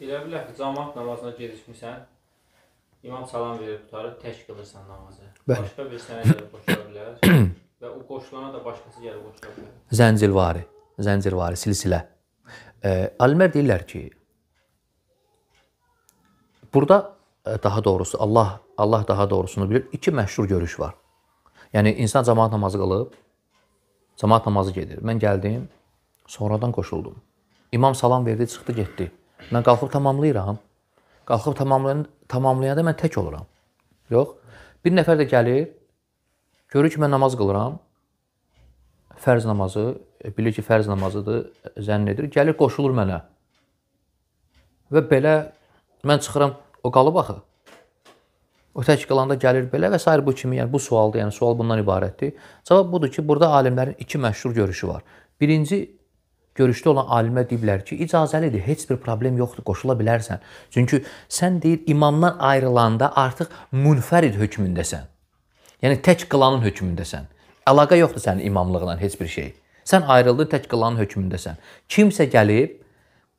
Elə bilər ki, cəmaat namazına gedişmisən, imam salam verib qutarıb tək qılırsan namazı. Bəli. Başqa bir sənə gəlib qoşula bilər və o qoşulana da başqası gəlib qoşula bilər. Zəncirvari, zəncirvari silsilə. E, alimlər deyirlər ki, burada daha doğrusu Allah Allah daha doğrusunu bilir. İki məşhur görüş var. Yəni insan cemaat namazı qılıb, cemaat namazı gedir. Mən gəldim, sonradan qoşuldum. İmam salam verdi, çıxdı, getdi. Mən qalxıb tamamlayıram. Qalxıb tamamlayan tamamlayanda mən tək oluram. Yox. Bir nəfər də gəlir, görür ki, mən namaz qılıram. Fərz namazı, e, bilir ki, fərz namazıdır, e, zənn edir. Gəlir, qoşulur mənə. Və belə mən çıxıram, o qalıb axı. O tək qalanda gəlir belə və s. bu kimi, yəni bu sualdır, yəni sual bundan ibarətdir. Cavab budur ki, burada alimlərin iki məşhur görüşü var. Birinci görüşdə olan alimə deyiblər ki, icazəlidir, heç bir problem yoxdur, qoşula bilərsən. Çünki sən deyir imamdan ayrılanda artıq munfərid hökmündəsən. Yəni tək qılanın hökmündəsən. Əlaqə yoxdur sənin imamlıqla heç bir şey. Sən ayrıldın tək qılanın hökmündəsən. Kimsə gəlib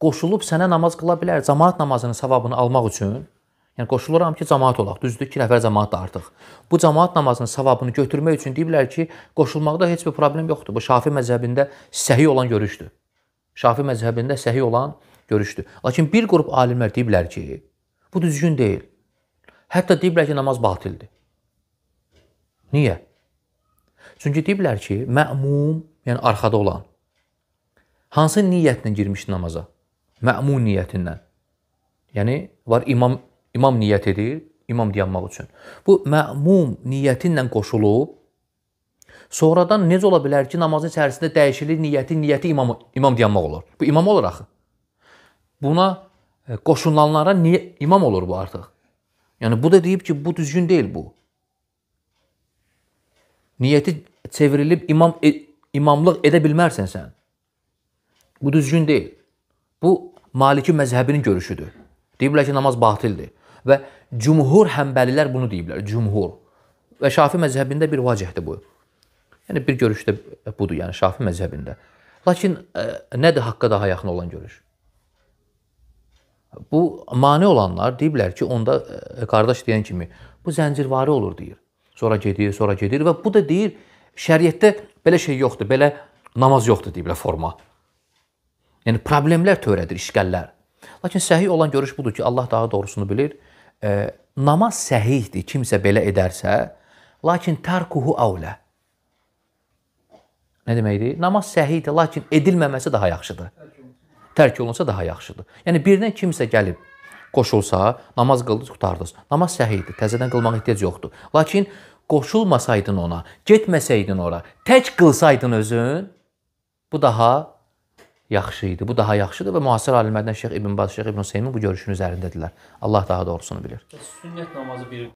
qoşulub sənə namaz qıla bilər, cemaat namazının savabını almaq üçün. Yəni qoşuluram ki, cemaat olaq. Düzdür, 2 nəfər cemaat da artıq. Bu cemaat namazının savabını götürmək üçün deyiblər ki, qoşulmaqda heç bir problem yoxdur. Bu Şafi məzhəbində səhih olan görüşdür. Şafi məzhəbində səhi olan görüşdür. Lakin bir qrup alimlər deyiblər ki, bu düzgün deyil. Hətta deyiblər ki, namaz batildir. Niyə? Çünki deyiblər ki, məmum, yəni arxada olan, hansı niyyətlə girmiş namaza? Məmun niyyətindən. Yəni, var imam, imam niyyət edir, imam dayanmaq üçün. Bu məmum niyyətinlə qoşulub, Sonradan necə ola bilər ki, namazın içərisində dəyişilir niyyəti, niyyəti imam imam deyənmək olur. Bu imam olur axı. Buna e, qoşulanlara niyə imam olur bu artıq? Yəni bu da deyib ki, bu düzgün deyil bu. Niyyəti çevrilib imam e, imamlıq edə bilmərsən sən. Bu düzgün deyil. Bu Maliki məzhəbinin görüşüdür. Deyiblər ki, namaz batildir və cumhur həmbəlilər bunu deyiblər. Cumhur və Şafi məzhəbində bir vacihdir bu. Yəni bir görüşdə budur, yəni Şafi məzhəbində. Lakin ə, e, nədir haqqa daha yaxın olan görüş? Bu mane olanlar deyiblər ki, onda ə, e, qardaş deyən kimi bu zəncirvari olur deyir. Sonra gedir, sonra gedir və bu da deyir şəriətdə belə şey yoxdur, belə namaz yoxdur deyiblər forma. Yəni problemlər törədir, işgəllər. Lakin səhih olan görüş budur ki, Allah daha doğrusunu bilir. E, namaz səhihdir, kimsə belə edərsə, lakin tərkuhu avlə. Nə deməkdir? Namaz səhidir, lakin edilməməsi daha yaxşıdır. Tərk olunsa daha yaxşıdır. Yəni birinə kimsə gəlib qoşulsa, namaz qıldınız, qutardınız. Namaz səhidir, təzədən qılmaq ehtiyac yoxdur. Lakin qoşulmasaydın ona, getməsəydin ora, tək qılsaydın özün, bu daha yaxşı idi. Bu daha yaxşıdır və müasir alimlərdən Şeyx İbn Baz, Şeyx İbn Hüseymin bu görüşün üzərindədirlər. Allah daha doğrusunu bilir. Sünnət namazı bir